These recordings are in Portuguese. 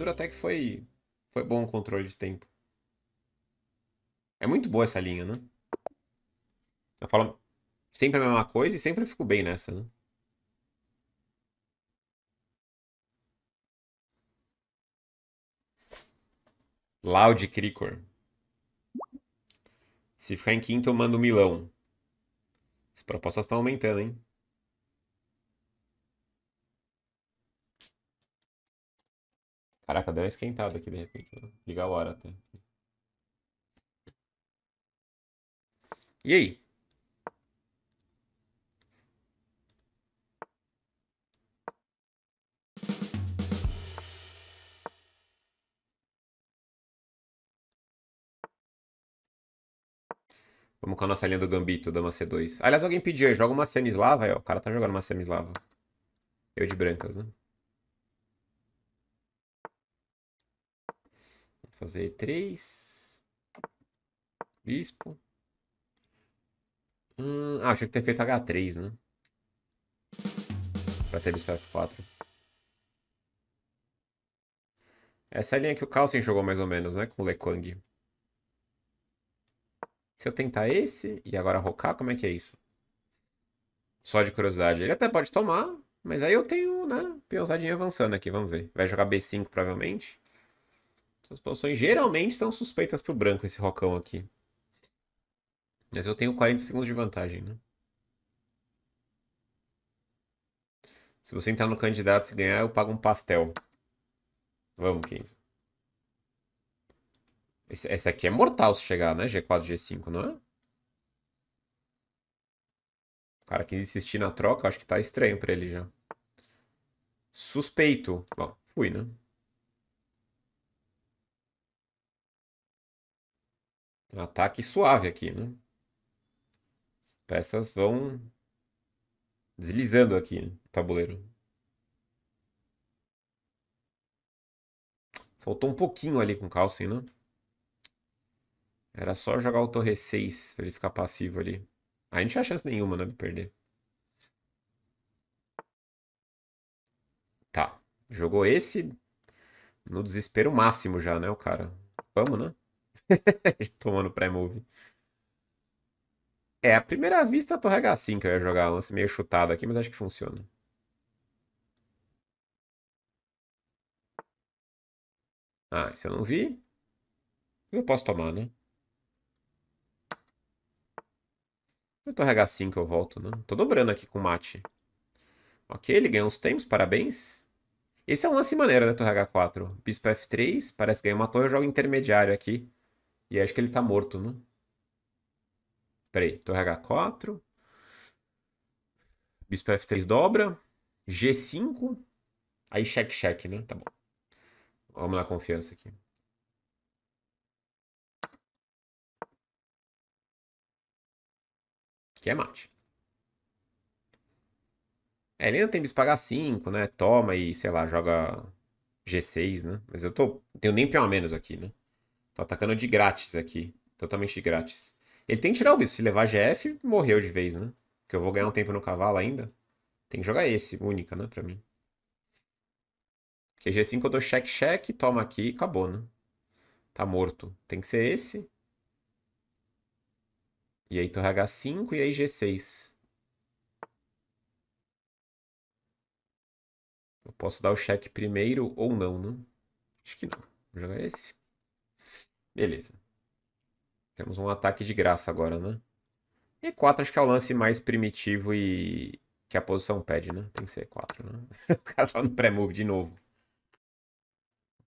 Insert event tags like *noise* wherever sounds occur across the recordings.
abertura até que foi, foi bom o controle de tempo. É muito boa essa linha, né? Eu falo sempre a mesma coisa e sempre fico bem nessa, né? Loud Cricor. Se ficar em quinto, eu mando Milão. As propostas estão aumentando, hein? Caraca, deu uma esquentada aqui de repente. Liga né? ligar a hora até. E aí? Vamos com a nossa linha do Gambito, dama C2. Aliás, alguém pediu, joga uma semislava. Aí, ó, o cara tá jogando uma semislava. Eu de brancas, né? fazer três. Bispo. Hum, ah, achei que ter feito H3, né? Pra ter bispo F4. Essa é a linha que o Carlsen jogou mais ou menos, né? Com o Lekwang. Se eu tentar esse e agora rocar, como é que é isso? Só de curiosidade. Ele até pode tomar, mas aí eu tenho, né? Peãozadinha avançando aqui, vamos ver. Vai jogar B5 provavelmente. Suas posições geralmente são suspeitas pro branco, esse rocão aqui. Mas eu tenho 40 segundos de vantagem, né? Se você entrar no candidato e ganhar, eu pago um pastel. Vamos, 15. Esse, esse aqui é mortal se chegar, né? G4, G5, não é? O cara quis insistir na troca, acho que tá estranho pra ele já. Suspeito. Bom, fui, né? Ataque suave aqui, né? As peças vão deslizando aqui né, no tabuleiro. Faltou um pouquinho ali com o Carlsen, né? Era só jogar o Torre 6 pra ele ficar passivo ali. Aí não tinha chance nenhuma, né, de perder. Tá. Jogou esse no desespero máximo já, né, o cara. Vamos, né? *laughs* Tomando pré-move. É, a primeira vista, a Torre H5 eu ia jogar. Lance meio chutado aqui, mas acho que funciona. Ah, se eu não vi. Eu posso tomar, né? Eu tô H5, eu volto, né? Tô dobrando aqui com o mate. Ok, ele ganhou uns tempos, parabéns. Esse é um lance maneiro, né, torre H4. Bispo F3, parece que ganhou uma torre, eu jogo intermediário aqui. E acho que ele tá morto, né? Peraí, torre H4. Bispo F3 dobra. G5. Aí cheque, cheque, né? Tá bom. Vamos na confiança aqui. Que é mate. É, ele ainda tem bispo H5, né? Toma e, sei lá, joga G6, né? Mas eu tô... Tenho nem peão a menos aqui, né? Tô atacando de grátis aqui. Totalmente de grátis. Ele tem que tirar o bicho. Se levar GF, morreu de vez, né? Porque eu vou ganhar um tempo no cavalo ainda. Tem que jogar esse, única, né, pra mim. Porque G5 eu dou check-check, toma aqui e acabou, né? Tá morto. Tem que ser esse. E aí torre H5 e aí G6. Eu posso dar o check primeiro ou não, né? Acho que não. Vou jogar esse. Beleza. Temos um ataque de graça agora, né? E4 acho que é o lance mais primitivo e que a posição pede, né? Tem que ser E4, né? *laughs* o cara tava no pré-move de novo.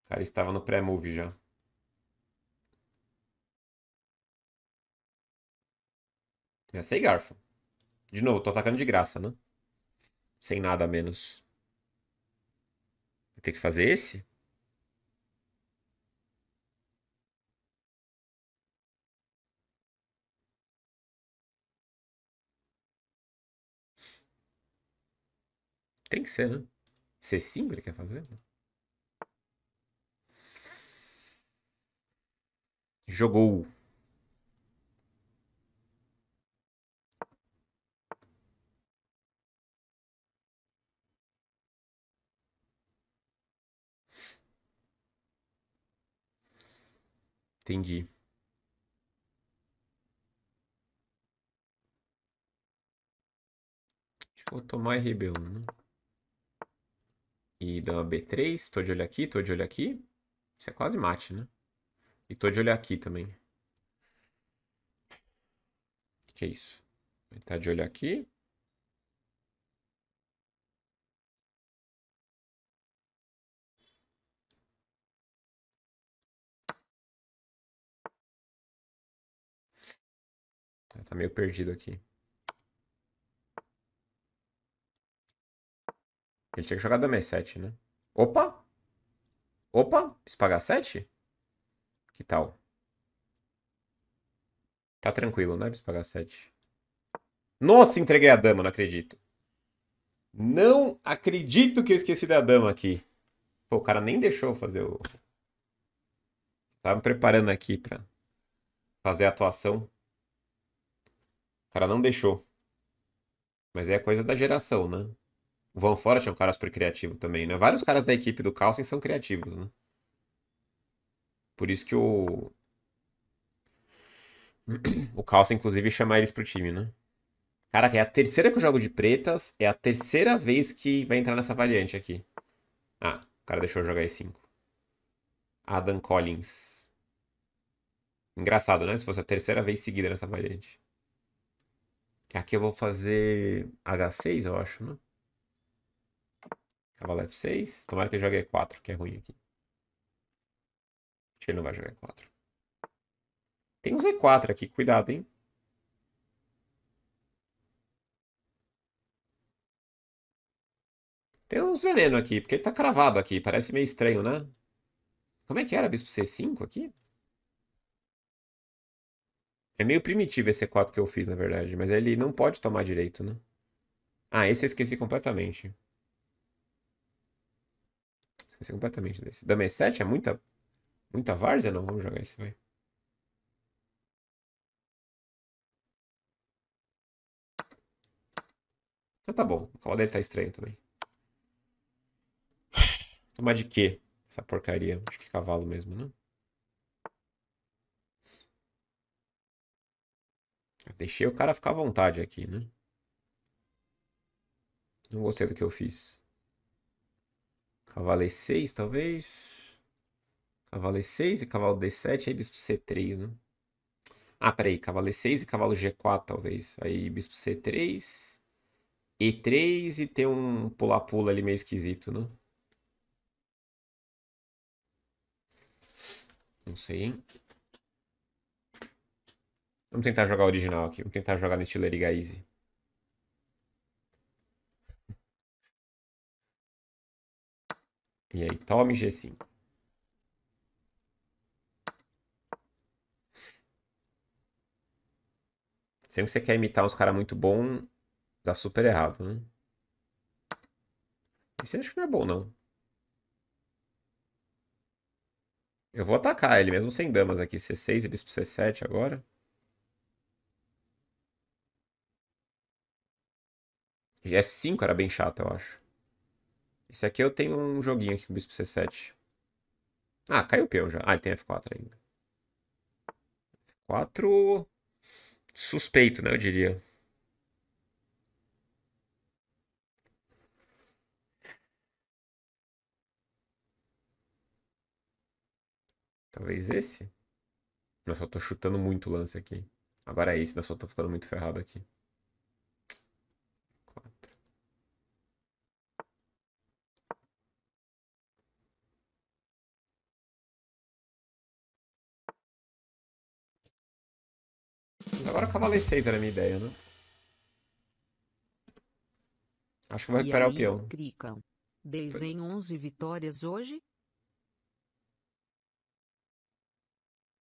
O cara estava no pré-move já. Já sei, Garfo. De novo, tô atacando de graça, né? Sem nada a menos. Tem que fazer esse? Tem que ser, né? C5 ele quer fazer? Jogou. Entendi. vou tomar RB1, né? e da B3. Tô de olho aqui, tô de olho aqui. Isso é quase mate, né? E tô de olho aqui também. O que é isso? tá de olho aqui. Tá, tá meio perdido aqui. Ele tinha que jogar Dama 7, né? Opa! Opa! Espagar 7? Que tal? Tá tranquilo, né? Bispagar 7. Nossa, entreguei a dama, não acredito. Não acredito que eu esqueci da dama aqui. Pô, o cara nem deixou fazer o. Tava me preparando aqui pra fazer a atuação. O cara não deixou. Mas é coisa da geração, né? O Van Forest é um cara super criativo também, né? Vários caras da equipe do Carlsen são criativos, né? Por isso que o. *clears throat* O Carlsen, inclusive, chama eles pro time, né? Cara, é a terceira que eu jogo de pretas. É a terceira vez que vai entrar nessa variante aqui. Ah, o cara deixou eu jogar E5. Adam Collins. Engraçado, né? Se fosse a terceira vez seguida nessa variante. Aqui eu vou fazer H6, eu acho, né? Cavalo F6. Tomara que ele jogue E4, que é ruim aqui. Acho que ele não vai jogar E4. Tem uns E4 aqui, cuidado, hein? Tem uns veneno aqui, porque ele tá cravado aqui. Parece meio estranho, né? Como é que era? Bispo C5 aqui? É meio primitivo esse E4 que eu fiz, na verdade. Mas ele não pode tomar direito, né? Ah, esse eu esqueci completamente. É completamente desse. Dama E7 é muita. Muita várzea? Não, vamos jogar isso, vai. Então tá bom. O cavalo dele tá estranho também. Tomar de quê? Essa porcaria. Acho que cavalo mesmo, né? Eu deixei o cara ficar à vontade aqui, né? Não gostei do que eu fiz. Cavalo E6, talvez. Cavalo E6 e cavalo D7, aí bispo C3, né? Ah, peraí, cavalo E6 e cavalo G4, talvez. Aí bispo C3, E3 e tem um pula-pula ali meio esquisito, né? Não sei, hein? Vamos tentar jogar original aqui. Vamos tentar jogar no estilo Erigaize. E aí, tome G5. Sempre que você quer imitar uns caras muito bom, dá super errado, né? Isso acho que não é bom, não. Eu vou atacar ele, mesmo sem damas aqui. C6 e bispo C7 agora. F5 era bem chato, eu acho. Esse aqui eu tenho um joguinho aqui com o bispo C7. Ah, caiu o peão já. Ah, ele tem F4 ainda. F4... Suspeito, né, eu diria. Talvez esse? Nossa, eu tô chutando muito o lance aqui. Agora é esse, né? Só tô ficando muito ferrado aqui. Agora o e 6 era a minha ideia, né? Acho que vou recuperar aí, o peão. Cricam. 10 em 11 vitórias hoje.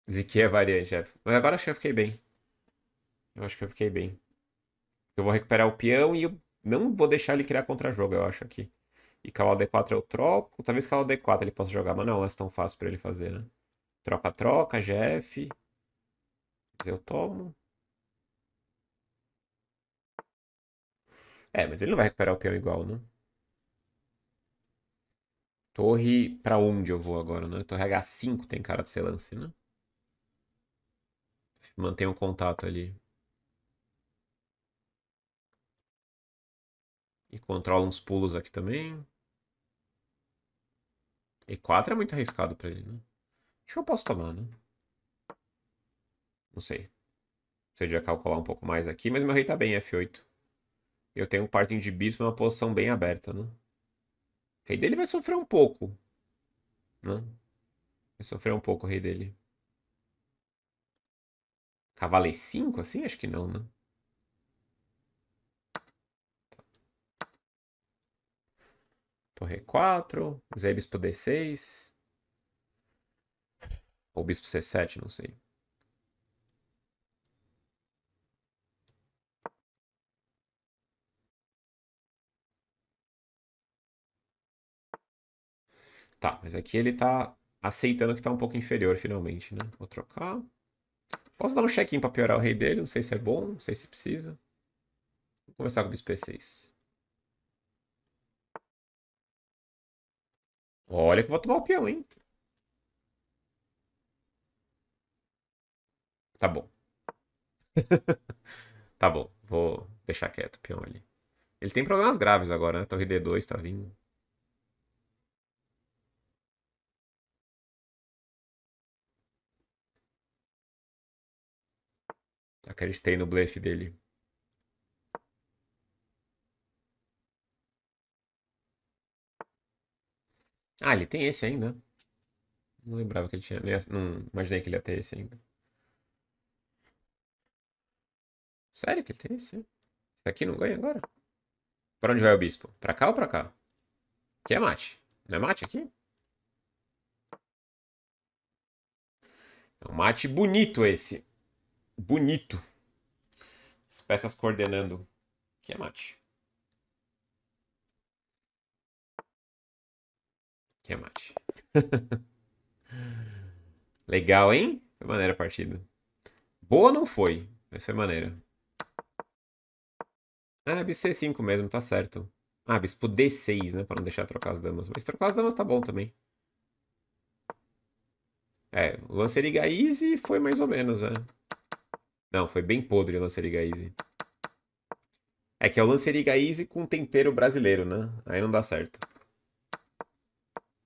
Ziquinha é variante, chefe. É. Mas agora acho que eu fiquei bem. Eu acho que eu fiquei bem. Eu vou recuperar o peão e eu não vou deixar ele criar contra-jogo, eu acho aqui. E cavalo D4 eu troco. Talvez cavalo D4 ele possa jogar, mas não, é tão fácil pra ele fazer, né? Troca-troca, Mas Eu tomo. É, mas ele não vai recuperar o peão igual, né? Torre pra onde eu vou agora, né? Torre H5 tem cara de ser lance, né? Mantenha o contato ali. E controla uns pulos aqui também. E4 é muito arriscado pra ele, né? Acho que eu posso tomar, né? Não sei. Você já calcular um pouco mais aqui, mas meu rei tá bem, F8. Eu tenho um parting de bispo, em uma posição bem aberta, né? O rei dele vai sofrer um pouco, né? Vai sofrer um pouco o rei dele. Cavalo E5, assim? Acho que não, né? Torre 4, Zé Bispo D6. Ou Bispo C7, não sei. Tá, mas aqui ele tá aceitando que tá um pouco inferior finalmente, né? Vou trocar. Posso dar um check-in pra piorar o rei dele, não sei se é bom, não sei se precisa. Vou começar com o bispo E6. Olha que eu vou tomar o peão, hein? Tá bom. *laughs* tá bom, vou deixar quieto o peão ali. Ele tem problemas graves agora, né? Torre D2 tá vindo. Acreditei no blefe dele. Ah, ele tem esse ainda. Não lembrava que ele tinha. Não imaginei que ele ia ter esse ainda. Sério que ele tem esse? Esse não ganha agora? Pra onde vai o bispo? Pra cá ou pra cá? Aqui é mate. Não é mate aqui? É um mate bonito esse bonito. As peças coordenando. Que é mate. Que é mate. *laughs* Legal, hein? Foi maneira a partida. Boa não foi, mas foi maneira. Ah, bispo C5 mesmo, tá certo. Ah, bispo D6, né? Pra não deixar trocar as damas. Mas trocar as damas tá bom também. É, o lance easy foi mais ou menos, né? Não, foi bem podre o Lanceriga Easy. É que é o Lanceriga Easy com tempero brasileiro, né? Aí não dá certo.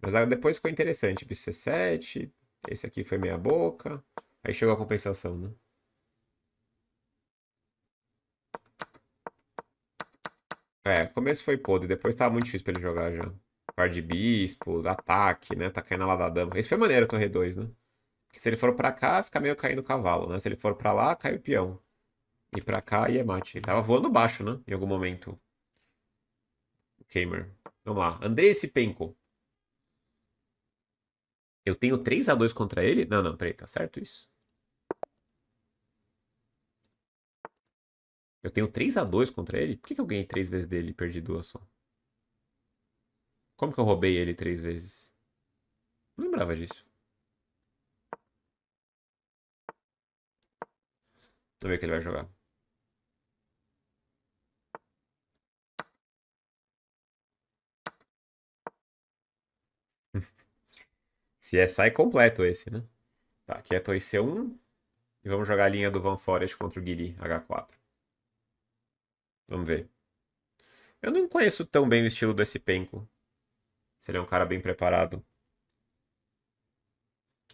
Mas depois ficou interessante. bc 7 esse aqui foi meia boca. Aí chegou a compensação, né? É, começo foi podre, depois tava muito difícil pra ele jogar já. Par de bispo, ataque, né? Tá caindo lá da dama. Esse foi maneiro, torre 2, né? Porque se ele for pra cá, fica meio caindo o cavalo, né? Se ele for pra lá, cai o peão. E pra cá, e é mate. Ele tava voando baixo, né? Em algum momento. O Kamer. Vamos lá. Andrei esse penco. Eu tenho 3x2 contra ele? Não, não, peraí, tá certo isso? Eu tenho 3x2 contra ele? Por que, que eu ganhei 3 vezes dele e perdi 2 só? Como que eu roubei ele 3 vezes? Não lembrava disso. Deixa eu ver o que ele vai jogar. *laughs* Se é, sai completo esse, né? Tá, aqui é Toy C1. E vamos jogar a linha do Van Forest contra o Giri H4. Vamos ver. Eu não conheço tão bem o estilo desse Penco. Se ele é um cara bem preparado.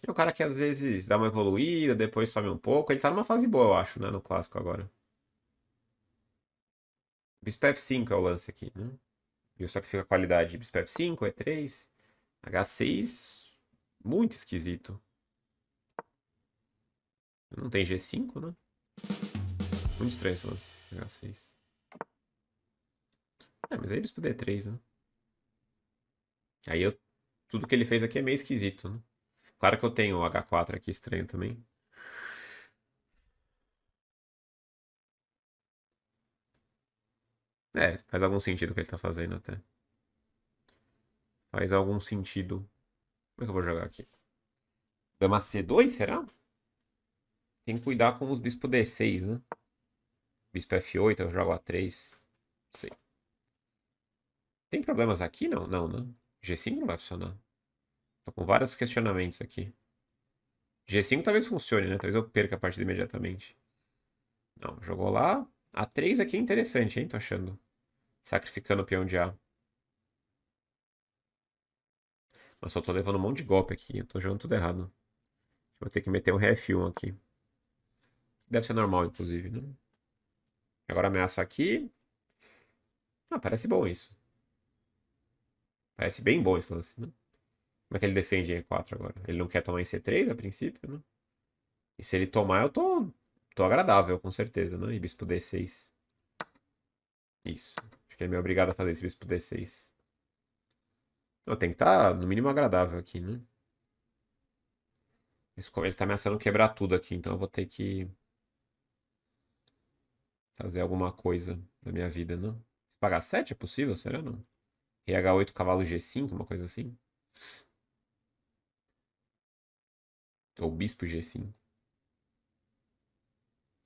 É o cara que às vezes dá uma evoluída, depois sobe um pouco. Ele tá numa fase boa, eu acho, né? No clássico agora. Bispo F5 é o lance aqui, né? E o sacrifica a qualidade de Bispo F5, E3. H6. Muito esquisito. Não tem G5, né? Muito estranho esse lance. H6. É, mas aí Bispo D3, né? Aí eu... Tudo que ele fez aqui é meio esquisito, né? Claro que eu tenho o H4 aqui estranho também. É, faz algum sentido o que ele tá fazendo até. Faz algum sentido. Como é que eu vou jogar aqui? Dama C2, será? Tem que cuidar com os bispo D6, né? Bispo F8, eu jogo A3. Não sei. Tem problemas aqui? Não, não, né? G5 não vai funcionar. Tô com vários questionamentos aqui. G5 talvez funcione, né? Talvez eu perca a partida imediatamente. Não, jogou lá. A3 aqui é interessante, hein? Tô achando. Sacrificando o peão de A. Nossa, eu tô levando um monte de golpe aqui. Eu tô jogando tudo errado. Vou ter que meter um RF1 aqui. Deve ser normal, inclusive, né? Agora ameaça aqui. Ah, parece bom isso. Parece bem bom esse lance, né? Como é que ele defende E4 agora? Ele não quer tomar em C3 a princípio, né? E se ele tomar, eu tô, tô agradável, com certeza, né? E bispo D6. Isso. Acho que ele é meio obrigado a fazer esse bispo D6. Eu tenho que estar, tá, no mínimo, agradável aqui, né? Ele tá ameaçando quebrar tudo aqui, então eu vou ter que fazer alguma coisa na minha vida, não? Né? Pagar 7 é possível? Será não? RH8, cavalo G5, uma coisa assim? Ou bispo G5. Não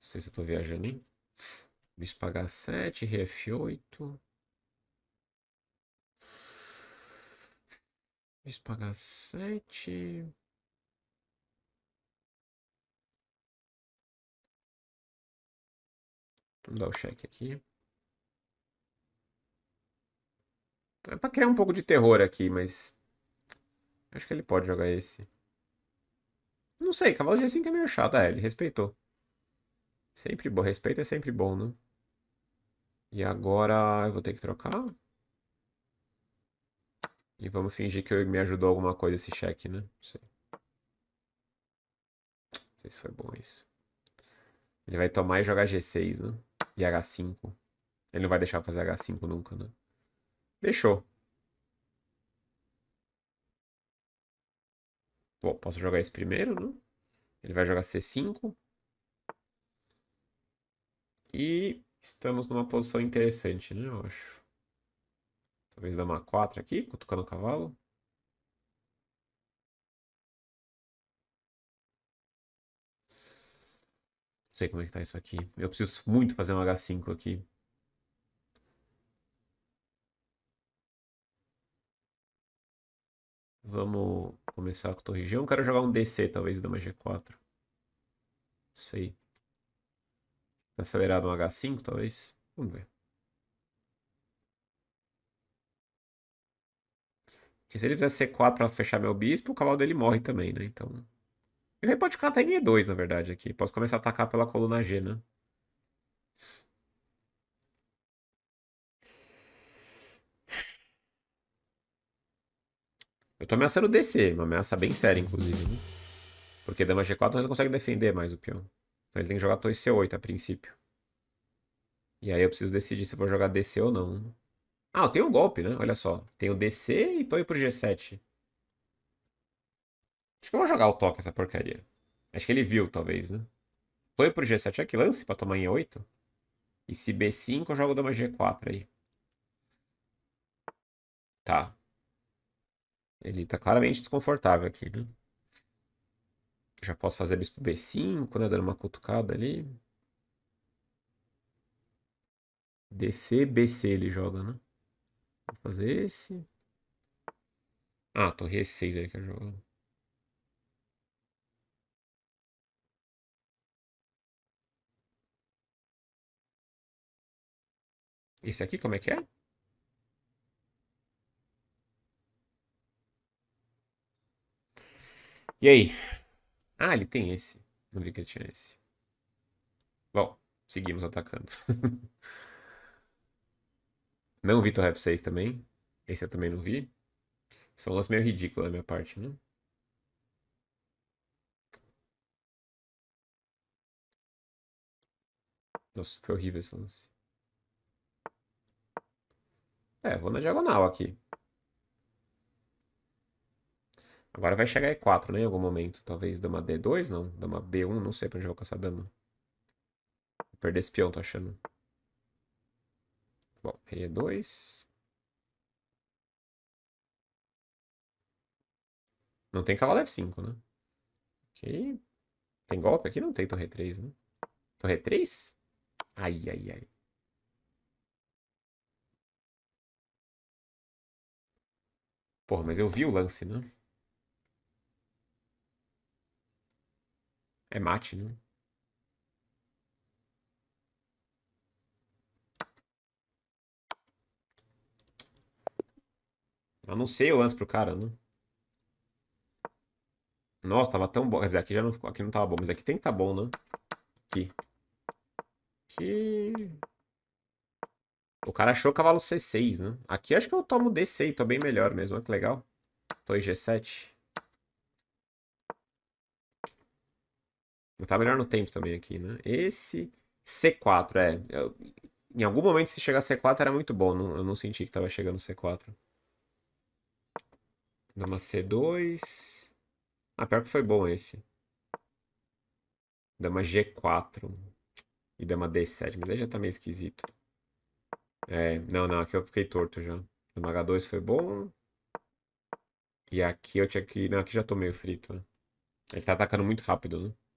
sei se eu tô viajando, hein? Bispo H7, rei 8 Bispo H7. Vamos dar o check aqui. É pra criar um pouco de terror aqui, mas... Acho que ele pode jogar esse. Não sei, cavalo G5 é meio chato. Ah, ele respeitou. Sempre bom. Respeito é sempre bom, né? E agora eu vou ter que trocar? E vamos fingir que me ajudou alguma coisa esse cheque, né? Não sei. Não sei se foi bom isso. Ele vai tomar e jogar G6, né? E H5. Ele não vai deixar fazer H5 nunca, né? Deixou. Bom, posso jogar isso primeiro, né? Ele vai jogar C5. E estamos numa posição interessante, né? Eu acho. Talvez dá uma 4 aqui, cutucando o cavalo. Não sei como é que tá isso aqui. Eu preciso muito fazer um H5 aqui. Vamos Começar com torre G1. Quero jogar um DC, talvez, e dar uma G4. Não sei. Tá acelerado um H5, talvez. Vamos ver. Porque se ele fizer C4 pra fechar meu bispo, o cavalo dele morre também, né? Então... Ele pode ficar até em E2, na verdade, aqui. Posso começar a atacar pela coluna G, né? tô ameaçando descer, uma ameaça bem séria, inclusive, né? Porque dama G4 não consegue defender mais o peão. Então ele tem que jogar torre C8 a princípio. E aí eu preciso decidir se vou jogar DC ou não. Ah, eu tenho um golpe, né? Olha só. Tenho DC e torre pro G7. Acho que eu vou jogar o toque essa porcaria. Acho que ele viu, talvez, né? Torre pro G7. Olha que lance pra tomar em 8 E se B5, eu jogo dama G4 aí. Tá. Ele tá claramente desconfortável aqui, né? Já posso fazer bispo B5, né? Dando uma cutucada ali. DC, BC ele joga, né? Vou fazer esse. Ah, torre E6 aí que eu é jogo. Esse aqui como é que é? E aí? Ah, ele tem esse. Não vi que ele tinha esse. Bom, seguimos atacando. *laughs* não vi Torre F6 também. Esse eu também não vi. Isso é um lance meio ridículo da minha parte, né? Nossa, foi horrível esse lance. É, vou na diagonal aqui. Agora vai chegar E4, né? Em algum momento. Talvez dama D2, não. Dama B1, não sei pra onde eu vou caçar dama. Vou perder esse peão, tô achando. Bom, rei E2. Não tem cavalo F5, né? Ok. Tem golpe aqui? Não tem torre 3, né? Torre 3? Ai, ai, ai. Porra, mas eu vi o lance, né? É mate, né? Eu não sei o lance pro cara, né? Nossa, tava tão bom. Quer dizer, aqui já não ficou. Aqui não tava bom, mas aqui tem que tá bom, né? Aqui. Aqui. O cara achou o cavalo C6, né? Aqui acho que eu tomo D6, tô bem melhor mesmo. Olha que legal. Tô em G7. Tá melhor no tempo também aqui, né? Esse C4, é. Eu, em algum momento, se chegar C4 era muito bom. Não, eu não senti que tava chegando C4. Dama C2. Ah, pior que foi bom esse. Dama G4. E dama D7. Mas aí já tá meio esquisito. É, não, não. Aqui eu fiquei torto já. Dama H2 foi bom. E aqui eu tinha que... Não, aqui já tô meio frito, né? Ele tá atacando muito rápido, né?